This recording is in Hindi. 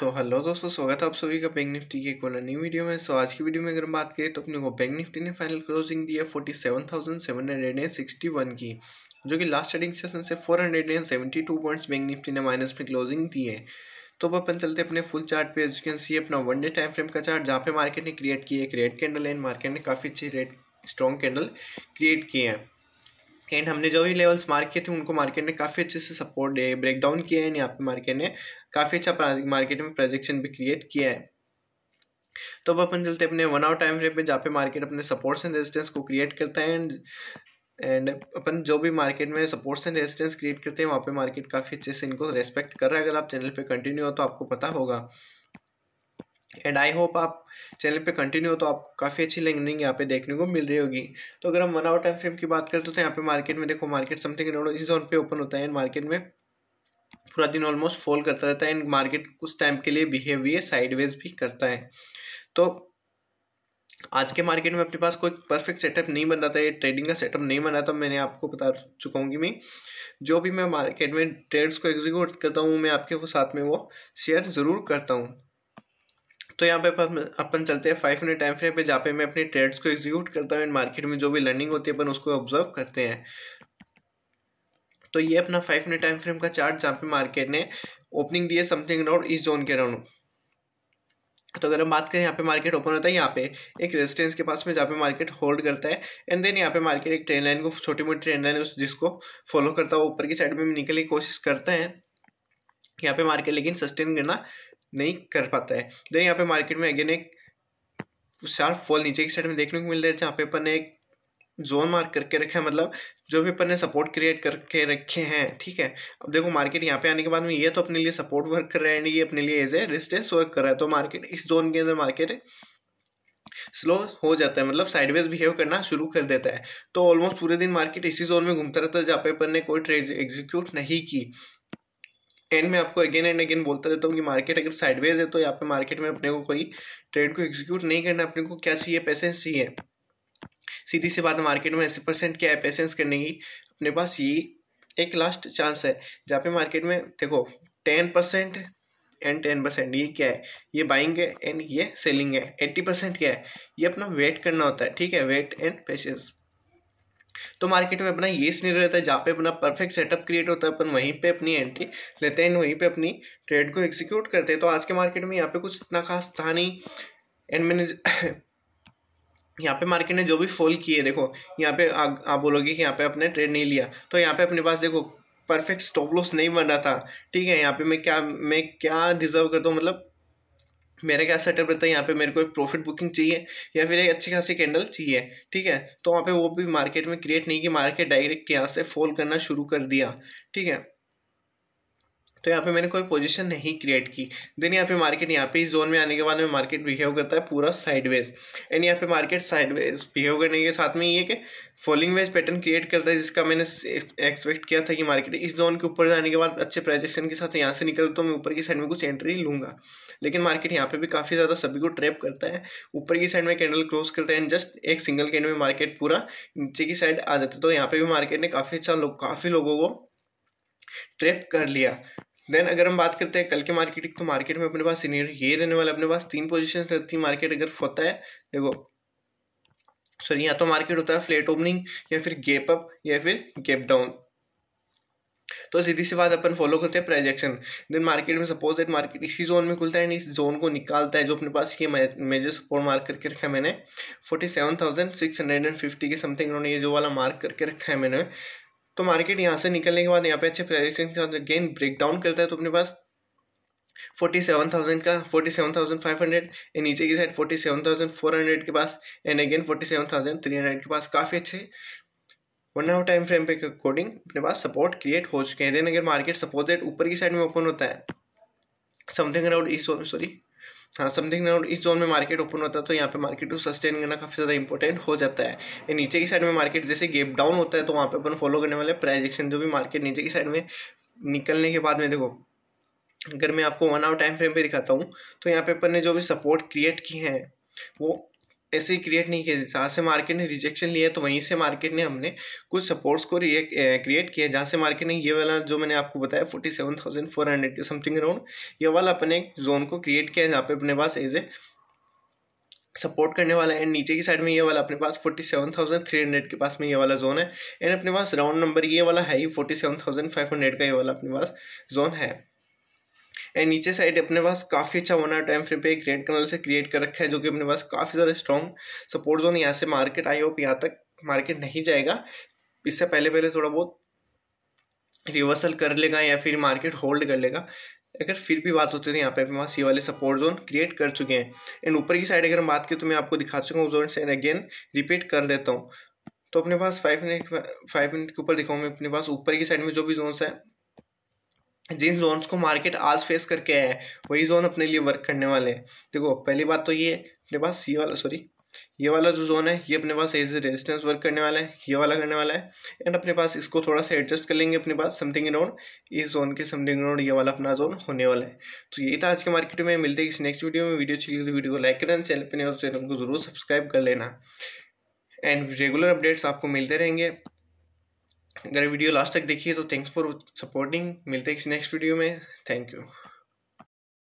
तो हेलो दोस्तों स्वागत है आप सभी का बैंक निफ्टी के कोई और नई वीडियो में सो आज की वीडियो में अगर हम बात करें तो अपने को बैंक निफ्टी ने फाइनल क्लोजिंग दी है forty seven thousand seven hundred and sixty one की जो कि लास्ट ट्रेडिंग सेशन से four hundred and seventy two points bank Nifty ने माइनस में क्लोजिंग दी है तो अब अपन चलते अपने फुल चार्ट पे यू कैन सी अपना वन डे टाइम फ्रेम का चार्ट जहाँ पे मार्केट ने क्रिएट किया एक रेड कैंडल एंड मार्केट ने काफ़ी अच्छी रेड स्ट्रॉन्ग कैंडल क्रिएट किए हैं एंड हमने जो भी लेवल्स मार्क किए थे उनको मार्केट ने काफ़ी अच्छे से सपोर्ट ब्रेक डाउन किया है यहाँ पे मार्केट ने काफ़ी अच्छा मार्केट में प्रोजेक्शन भी क्रिएट किया है तो अब अपन चलते अपने वन आवर टाइम फ्रेम पे जहाँ पे मार्केट अपने सपोर्ट्स एंड रेजिस्टेंस को क्रिएट करता है एंड एंड अपन जो भी मार्केट में सपोर्ट्स एंड रेजिस्टेंस क्रिएट करते हैं वहाँ पे मार्केट काफ़ी अच्छे से इनको रेस्पेक्ट कर रहा है अगर आप चैनल पे कंटिन्यू हो तो आपको पता होगा एंड आई होप आप चैनल पे कंटिन्यू हो तो आपको काफ़ी अच्छी लर्निंग यहाँ पे देखने को मिल रही होगी तो अगर हम वन आवर टाइम फ्रेम की बात करते तो, तो यहाँ पे मार्केट में देखो मार्केट समथिंग अराउंड इस जोन पे ओपन होता है एंड मार्केट में पूरा दिन ऑलमोस्ट फॉल करता रहता है एंड मार्केट कुछ टाइम के लिए बिहेव साइडवेज भी करता है तो आज के मार्केट में अपने पास कोई परफेक्ट सेटअप नहीं बन रहा था ये ट्रेडिंग का सेटअप नहीं बन रहा था मैंने आपको बता चुका हूँ कि मैं जो भी मैं मार्केट में ट्रेड्स को एग्जीक्यूट करता हूँ मैं आपके साथ में वो शेयर ज़रूर करता हूँ तो यहाँ पे अपन चलते हैं फाइव मिनट टाइम फ्रेम पे जहाँ पे मैं अपनी ट्रेड्स को एग्जीक्यूट करता हूँ एंड मार्केट में जो भी लर्निंग होती है अपन उसको ऑब्जर्व करते हैं तो ये अपना फाइव मिनट टाइम फ्रेम का चार्ट जहाँ पे मार्केट ने ओपनिंग दी है समथिंग अराउंड इस जोन के अराउंड तो अगर हम बात करें यहाँ पे मार्केट ओपन होता है यहाँ पे एक रेजिस्टेंस के पास में जहाँ पे मार्केट होल्ड करता है एंड देन यहाँ पे मार्केट एक ट्रेन लाइन को छोटी मोटी ट्रेन लाइन जिसको फॉलो करता है ऊपर की साइड में निकलने की कोशिश करता है यहाँ पे मार्केट लेकिन सस्टेन करना नहीं कर पाता है देन यहाँ पे मार्केट में अगेन एक शार्प फॉल नीचे की साइड में देखने को मिल रहा है जहाँ पे अपन ने एक जोन मार्क करके रखा है मतलब जो भी अपन ने सपोर्ट क्रिएट करके रखे हैं ठीक है अब देखो मार्केट यहाँ पे आने के बाद में ये तो अपने लिए सपोर्ट वर्क कर रहा है एंड ये अपने लिए एज ए रिस्टेंस वर्क कर रहा है तो मार्केट इस जोन के अंदर मार्केट स्लो हो जाता है मतलब साइडवेज बिहेव करना शुरू कर देता है तो ऑलमोस्ट पूरे दिन मार्केट इसी जोन में घूमता रहता है जहाँ पे अपन ने कोई ट्रेड एग्जीक्यूट नहीं की एंड में आपको अगेन एंड अगेन बोलता रहता हूँ कि मार्केट अगर साइडवेज है तो यहाँ पे मार्केट में अपने को कोई ट्रेड को एग्जीक्यूट नहीं करना अपने को क्या चाहिए पेशेंस चाहिए सीधी सी बात मार्केट में ऐसी परसेंट क्या है पेशेंस करने की अपने पास ये एक लास्ट चांस है जहाँ पे मार्केट में देखो ten percent and ten percent ये क्या है ये बाइंग है एंड ये सेलिंग है एट्टी परसेंट क्या है ये अपना वेट करना होता है ठीक है वेट एंड पेशेंस तो मार्केट में अपना ये सीनरी रहता है जहाँ पे अपना परफेक्ट सेटअप क्रिएट होता है अपन वहीं पे अपनी एंट्री लेते हैं वहीं पे अपनी ट्रेड को एग्जीक्यूट करते हैं तो आज के मार्केट में यहाँ पे कुछ इतना खास था नहीं एंड मैंने यहाँ पे मार्केट ने जो भी फॉल किए देखो यहाँ पे आ, आप बोलोगे कि यहाँ पे अपने ट्रेड नहीं लिया तो यहाँ पे अपने पास देखो परफेक्ट स्टॉप लॉस नहीं बन रहा था ठीक है यहाँ पे मैं क्या मैं क्या डिजर्व करता हूँ मतलब मेरा क्या सेटअप रहता है यहाँ पे मेरे को एक प्रॉफिट बुकिंग चाहिए या फिर एक अच्छी खासी कैंडल चाहिए ठीक है तो वहाँ पे वो भी मार्केट में क्रिएट नहीं की मार्केट डायरेक्ट यहाँ से फॉल करना शुरू कर दिया ठीक है तो यहाँ पे मैंने कोई पोजीशन नहीं क्रिएट की देन यहाँ पे मार्केट यहाँ पे इस जोन में आने के बाद में मार्केट बिहेव करता है पूरा साइडवेज एंड यहाँ पे मार्केट साइडवेज बिहेव करने के साथ में ये कि फॉलिंग वेज पैटर्न क्रिएट करता है जिसका मैंने एक्सपेक्ट किया था कि मार्केट इस जोन के ऊपर जाने के बाद अच्छे प्रोजेक्शन के साथ यहाँ से निकल तो मैं ऊपर की साइड में कुछ एंट्री लूँगा लेकिन मार्केट यहाँ पर भी काफ़ी ज़्यादा सभी को ट्रैप करता है ऊपर की साइड में कैंडल क्लोज करता है एंड जस्ट एक सिंगल कैंडल में मार्केट पूरा नीचे की साइड आ जाता है तो यहाँ पर भी मार्केट ने काफ़ी अच्छा लोग काफ़ी लोगों को ट्रैप कर लिया देन अगर हम बात करते हैं कल के मार्केट की तो मार्केट में अपने पास सीनियर ये रहने वाला अपने पास तीन पोजिशन रहती है मार्केट अगर होता है देखो सॉरी यहाँ तो मार्केट होता है फ्लेट ओपनिंग या फिर गेप अप या फिर गेप डाउन तो सीधी सी बात अपन फॉलो करते हैं प्रोजेक्शन देन मार्केट में सपोज दैट मार्केट इसी जोन में खुलता है इस जोन को निकालता है जो अपने पास ये मेजर सपोर्ट मार्क करके रखा है मैंने forty seven thousand six hundred and fifty के समथिंग उन्होंने ये जो वाला मार्क करके रखा है मैंने तो मार्केट यहाँ से निकलने के बाद यहाँ पे अच्छे प्राइजेक्शन के साथ गेन ब्रेक डाउन करता है तो अपने पास फोर्टी सेवन थाउजेंड का forty seven thousand five hundred and नीचे की side forty seven thousand four hundred के पास and again forty seven thousand three hundred के पास काफ़ी अच्छे वन आवर टाइम फ्रेम पे अकॉर्डिंग अपने पास सपोर्ट क्रिएट हो चुके हैं देन अगर मार्केट सपोर्टेड ऊपर की साइड में ओपन होता है समथिंग अराउंड इस सॉरी हाँ समथिंग अराउंड इस जोन में मार्केट ओपन होता है तो यहाँ पे मार्केट को सस्टेन करना काफ़ी ज़्यादा इंपॉर्टेंट हो जाता है ये नीचे की साइड में मार्केट जैसे गेप डाउन होता है तो वहाँ पे अपन फॉलो करने वाले प्राइज एक्शन जो भी मार्केट नीचे की साइड में निकलने के बाद में देखो अगर मैं आपको वन आवर टाइम फ्रेम पे दिखाता हूँ तो यहाँ पे अपन ने जो भी सपोर्ट क्रिएट की है वो ऐसे ही क्रिएट नहीं किया जहाँ से मार्केट ने रिजेक्शन लिया तो वहीं से मार्केट ने हमने कुछ सपोर्ट्स को क्रिएट eh, किया जहाँ से मार्केट ने ये वाला जो मैंने आपको बताया forty seven thousand four hundred के समथिंग अराउंड ये वाला अपने एक जोन को क्रिएट किया जहाँ पे अपने पास एज ए सपोर्ट करने वाला है एंड नीचे की साइड में ये वाला अपने पास forty seven thousand three hundred के पास में ये वाला जोन है एंड अपने पास राउंड नंबर ये वाला है ही forty seven thousand five hundred का ये वाला अपने पास जोन है एंड नीचे साइड अपने पास काफ़ी अच्छा वन आर टाइम फ्रेम पे एक रेड कलर से क्रिएट कर रखा है जो कि अपने पास काफ़ी ज़्यादा स्ट्रॉन्ग सपोर्ट जोन यहाँ से मार्केट आई होप यहाँ तक मार्केट नहीं जाएगा इससे पहले पहले थोड़ा बहुत रिवर्सल कर लेगा या फिर मार्केट होल्ड कर लेगा अगर फिर भी बात होती है तो यहाँ पे अपने पास ये वाले सपोर्ट जोन क्रिएट कर चुके हैं एंड ऊपर की साइड अगर हम बात की तो मैं आपको दिखा चुका हूँ जोन से अगेन रिपीट कर देता हूँ तो अपने पास फाइव मिनट फाइव मिनट के ऊपर दिखाऊँ मैं अपने पास ऊपर की साइड में जो भी जोन्स है जिन जोन्स को मार्केट आज फेस करके आया है वही जोन अपने लिए वर्क करने वाले हैं देखो पहली बात तो ये अपने पास सी वाला सॉरी ये वाला जो जोन है ये अपने पास एज रेजिस्टेंस वर्क करने वाला है ये वाला करने वाला है एंड अपने पास इसको थोड़ा सा एडजस्ट कर लेंगे अपने पास समथिंग अराउंड इस जोन के समथिंग अराउंड ये वाला अपना जोन होने वाला है तो यही था आज के मार्केट में मिलते हैं इस नेक्स्ट वीडियो में वीडियो अच्छी लगी तो वीडियो को लाइक करना चैनल पर नहीं और चैनल को जरूर सब्सक्राइब कर लेना एंड रेगुलर अपडेट्स आपको मिलते रहेंगे अगर वीडियो लास्ट तक देखिए तो थैंक्स फॉर सपोर्टिंग मिलते हैं इस नेक्स्ट वीडियो में थैंक यू